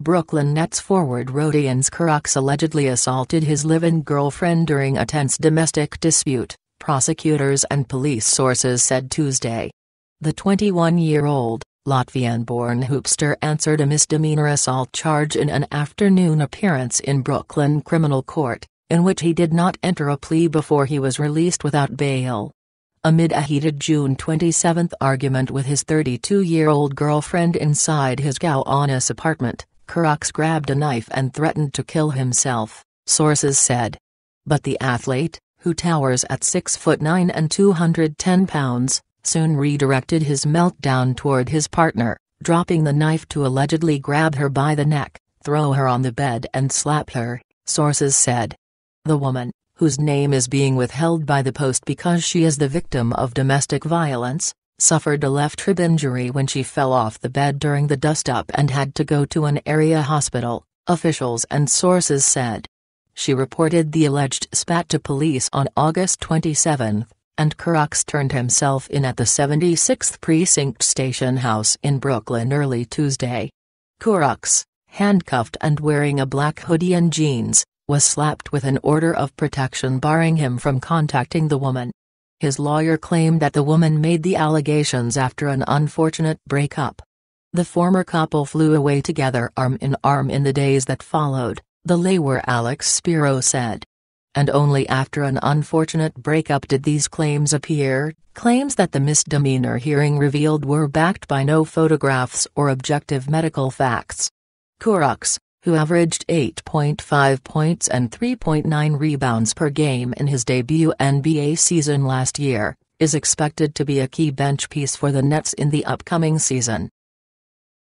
Brooklyn Nets forward Rodians Kuroks allegedly assaulted his live-in girlfriend during a tense domestic dispute, prosecutors and police sources said Tuesday. The 21-year-old, Latvian-born hoopster answered a misdemeanor assault charge in an afternoon appearance in Brooklyn criminal court, in which he did not enter a plea before he was released without bail. Amid a heated June 27 argument with his 32-year-old girlfriend inside his Gowanus apartment, Kurox grabbed a knife and threatened to kill himself, sources said. But the athlete, who towers at 6 foot 9 and 210 pounds, soon redirected his meltdown toward his partner, dropping the knife to allegedly grab her by the neck, throw her on the bed and slap her, sources said. The woman, whose name is being withheld by the Post because she is the victim of domestic violence, suffered a left rib injury when she fell off the bed during the dust-up and had to go to an area hospital, officials and sources said. She reported the alleged spat to police on August 27, and Kurox turned himself in at the 76th Precinct Station House in Brooklyn early Tuesday. Kurox, handcuffed and wearing a black hoodie and jeans, was slapped with an order of protection barring him from contacting the woman. His lawyer claimed that the woman made the allegations after an unfortunate breakup. The former couple flew away together arm in arm in the days that followed, the lawyer Alex Spiro said. And only after an unfortunate breakup did these claims appear, claims that the misdemeanor hearing revealed were backed by no photographs or objective medical facts. Kurux, who averaged 8.5 points and 3.9 rebounds per game in his debut NBA season last year, is expected to be a key bench piece for the Nets in the upcoming season.